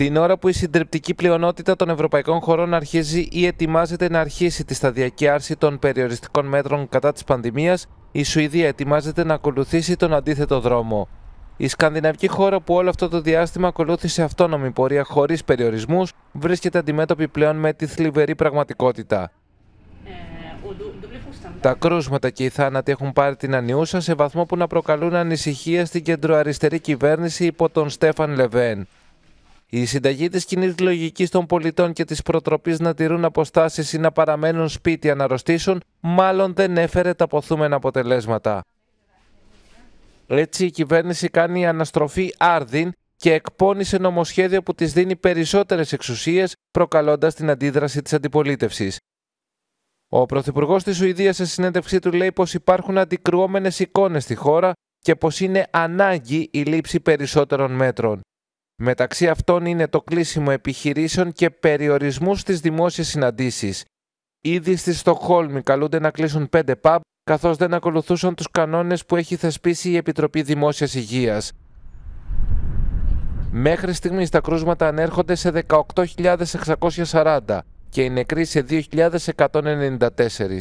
Την ώρα που η συντριπτική πλειονότητα των ευρωπαϊκών χωρών αρχίζει ή ετοιμάζεται να αρχίσει τη σταδιακή άρση των περιοριστικών μέτρων κατά της πανδημίας, η Σουηδία ετοιμάζεται να ακολουθήσει τον αντίθετο δρόμο. Η σκανδιναβική χώρα που όλο αυτό το διάστημα ακολούθησε αυτόνομη πορεία χωρίς περιορισμούς, βρίσκεται αντιμέτωπη πλέον με τη θλιβερή πραγματικότητα. Τα κρούσματα και οι θάνατοι έχουν πάρει την ανιούσα σε βαθμό που να προκαλούν ανησυχία στην κεντροαριστερή κυβέρνηση υπό τον Στέφαν Λεβέν. Η συνταγή της κοινής λογικής των πολιτών και της προτροπής να τηρούν αποστάσεις ή να παραμένουν σπίτι αν αρρωστήσουν, μάλλον δεν έφερε τα ποθούμενα αποτελέσματα. Έτσι, η κυβέρνηση κάνει αναστροφή άρδιν και εκπώνησε νομοσχέδιο που της δίνει περισσότερες εξουσίες, προκαλώντας την αντίδραση της αντιπολίτευσης. Ο Πρωθυπουργός της Σουηδίας σε συνέντευξή του λέει πως υπάρχουν αντικρουόμενες εικόνες στη χώρα και πως είναι ανάγκη η λήψη περισσότερων μέτρων. Μεταξύ αυτών είναι το κλείσιμο επιχειρήσεων και περιορισμούς στις δημόσιες συναντήσεις. Ήδη στη Στοχόλμη καλούνται να κλείσουν πέντε pub, καθώς δεν ακολουθούσαν τους κανόνες που έχει θεσπίσει η Επιτροπή δημόσιας υγείας. Μέχρι στιγμής τα κρούσματα ανέρχονται σε 18.640 και οι νεκροί σε 2.194.